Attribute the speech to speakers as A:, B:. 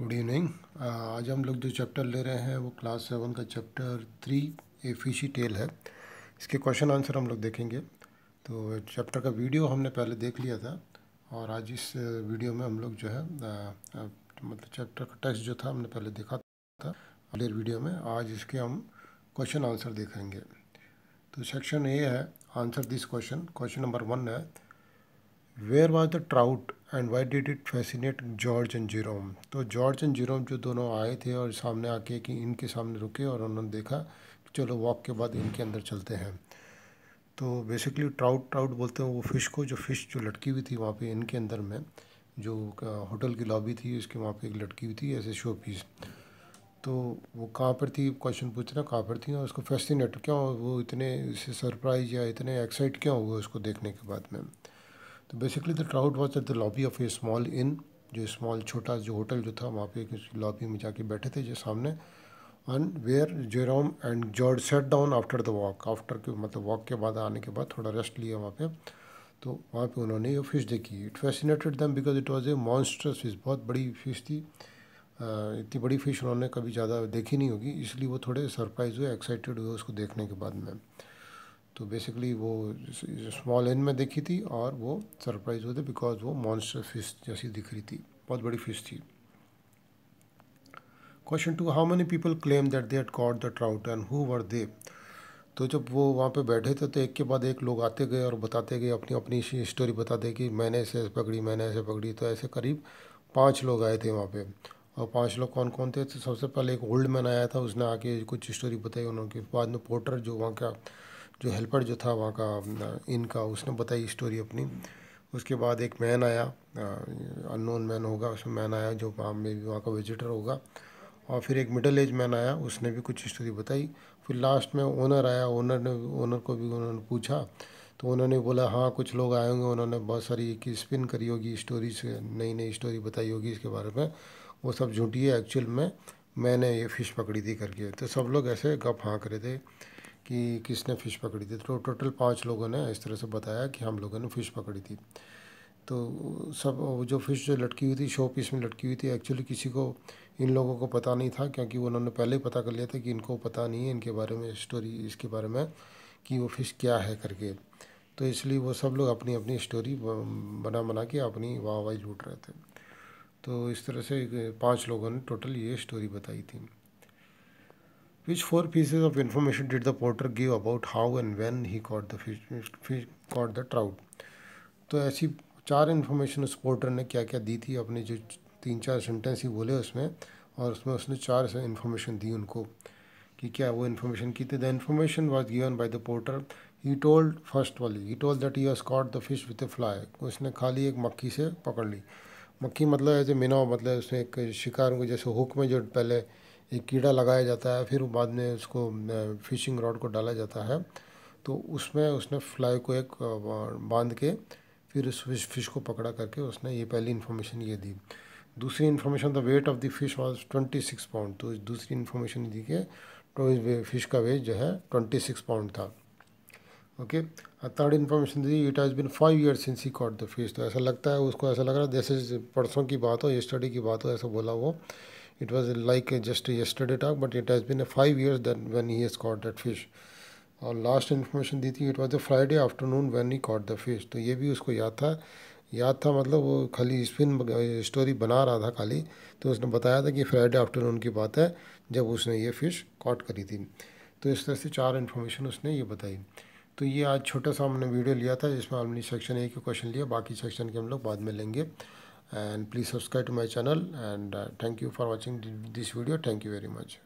A: Good evening uh, आज हम लोग जो चैप्टर ले रहे हैं वो क्लास सेवन का chapter three A fishy tale है इसके क्वेश्चन आंसर हम लोग देखेंगे तो चैप्टर का वीडियो हमने पहले देख लिया था और आज इस वीडियो uh, में हम लोग जो है uh, मतलब चैप्टर का टेक्स्ट जो था हमने पहले देखा था अगले वीडियो में आज इसके हम क्वेश्चन आंसर देखेंगे तो सेक्शन ए है answer this question question number one है where was the trout and why did it fascinate George and Jerome तो जॉर्ज एंड जीरोम जो दोनों आए थे और सामने आके कि इनके सामने रुके और उन्होंने देखा कि चलो वॉक के बाद इनके अंदर चलते हैं तो बेसिकली ट्राउट ट्राउट बोलते हैं वो फ़िश को जो फ़िश जो लटकी हुई थी वहाँ पे इनके अंदर में जो होटल की लॉबी थी उसके वहाँ पे एक लटकी हुई थी ऐसे शो पीस तो वो कहाँ पर थी क्वेश्चन पूछ रहा कहाँ पर थी और उसको फैसिनेट क्यों वो इतने इससे सरप्राइज या इतने एक्साइट क्यों हुए उसको देखने के बाद में तो basically the trout was at the lobby of a small inn जो स्मॉल छोटा जो होटल जो था वहाँ पे एक लॉबी में जाके बैठे थे जो सामने and where Jerome and George sat down after the walk after के मतलब वॉक के बाद आने के बाद थोड़ा रेस्ट लिया वहाँ पे तो वहाँ पे उन्होंने ये फ़िश देखी it fascinated them because it was a monsters fish बहुत बड़ी फ़िश थी इतनी बड़ी फ़िश उन्होंने कभी ज़्यादा देखी नहीं होगी इसलिए वो थोड़े सरप्राइज़ हुए एक्साइटेड हुए उसको देखने के बाद में तो बेसिकली वो स्मॉल एंड में देखी थी और वो सरप्राइज हुए थे बिकॉज वो मॉन्स्टर फिश जैसी दिख रही थी बहुत बड़ी फिश थी question two how many people claim that they had caught the trout and who were they तो जब वो वहाँ पे बैठे थे तो एक के बाद एक लोग आते गए और बताते गए अपनी अपनी स्टोरी बताते कि मैंने ऐसे पकड़ी मैंने ऐसे पकड़ी तो ऐसे करीब पांच लोग आए थे वहाँ पे और पांच लोग कौन कौन थे तो सबसे पहले एक ओल्ड मैन आया था उसने आके कुछ स्टोरी बताई उन्होंने बाद में पोर्टर जो वहाँ का जो हेल्पर जो था वहाँ का इनका उसने बताई स्टोरी अपनी उसके बाद एक मैन आया अननोन मैन होगा उसमें मैन आया जो वहाँ में भी वहाँ का विजिटर होगा और फिर एक मिडल एज मैन आया उसने भी कुछ स्टोरी बताई फिर लास्ट में ओनर आया ओनर ने ओनर को भी उन्होंने पूछा तो उन्होंने बोला हाँ कुछ लोग आए होंगे उन्होंने बहुत सारी की स्पिन करी होगी स्टोरी से नई नई स्टोरी बताई होगी इसके बारे में वो सब झूठी है एक्चुअल में मैंने ये फ़िश पकड़ी थी करके तो सब लोग ऐसे गप हाँक रहे थे कि किसने फ़िश पकड़ी थी तो टोटल पाँच लोगों ने इस तरह से बताया कि हम लोगों ने फ़िश पकड़ी थी तो सब जो फ़िश जो लटकी हुई थी शो पीस में लटकी हुई थी एक्चुअली किसी को इन लोगों को पता नहीं था क्योंकि उन्होंने पहले ही पता कर लिया था कि इनको पता नहीं है इनके बारे में स्टोरी इसके बारे में कि वो फ़िश क्या है करके तो इसलिए वो सब लोग अपनी अपनी स्टोरी बना बना के अपनी वाह वाह लूट रहे थे तो इस तरह से पांच लोगों ने टोटल ये स्टोरी बताई थी Which four pieces of information did the porter give about how and when he caught the fish, fish caught the trout? तो ऐसी चार इन्फॉर्मेशन उस पोर्टर ने क्या क्या दी थी अपने जो तीन चार सेंटेंस ही बोले उसमें और उसमें उसने चार इन्फॉर्मेशन दी उनको कि क्या वो इन्फॉर्मेशन की थी the information was given by the porter he told first वाली he told that he was caught the fish with a fly उसने खाली एक मक्खी से पकड़ ली मक्खी मतलब एज ए मिनाव मतलब उसने एक शिकार को जैसे हुक में जो पहले एक कीड़ा लगाया जाता है फिर बाद में उसको फिशिंग रॉड को डाला जाता है तो उसमें उसने फ्लाई को एक बांध के फिर उस फिश फिश को पकड़ा करके उसने ये पहली इन्फॉर्मेशन ये दी दूसरी information the weight of the fish was twenty six pound तो दूसरी इन्फॉर्मेशन दी कि तो फिश का वेट जो है ट्वेंटी सिक्स पाउंड था ओके थर्ड इन्फॉर्मेशन दी it has been five years since he caught the fish तो ऐसा लगता है उसको ऐसा लग रहा है जैसे परसों की बात हो स्टडी की बात हो ऐसा बोला वो it was like just yesterday talk but it has been five years that when he has caught that fish और लास्ट इन्फॉर्मेशन दी थी it was a Friday afternoon when he caught the fish तो ये भी उसको याद था याद था मतलब वो खाली स्पिन स्टोरी बना रहा था खाली तो उसने बताया था कि फ्राइडे आफ्टरनून की बात है जब उसने ये फ़िश कॉट करी थी तो इस तरह से चार इन्फॉर्मेशन उसने ये बताई तो ये आज छोटा सा हमने वीडियो लिया था जिसमें हमने सेक्शन ए के क्वेश्चन लिया बाकी सेक्शन के हम लोग बाद में लेंगे and please subscribe to my channel and uh, thank you for watching this video thank you very much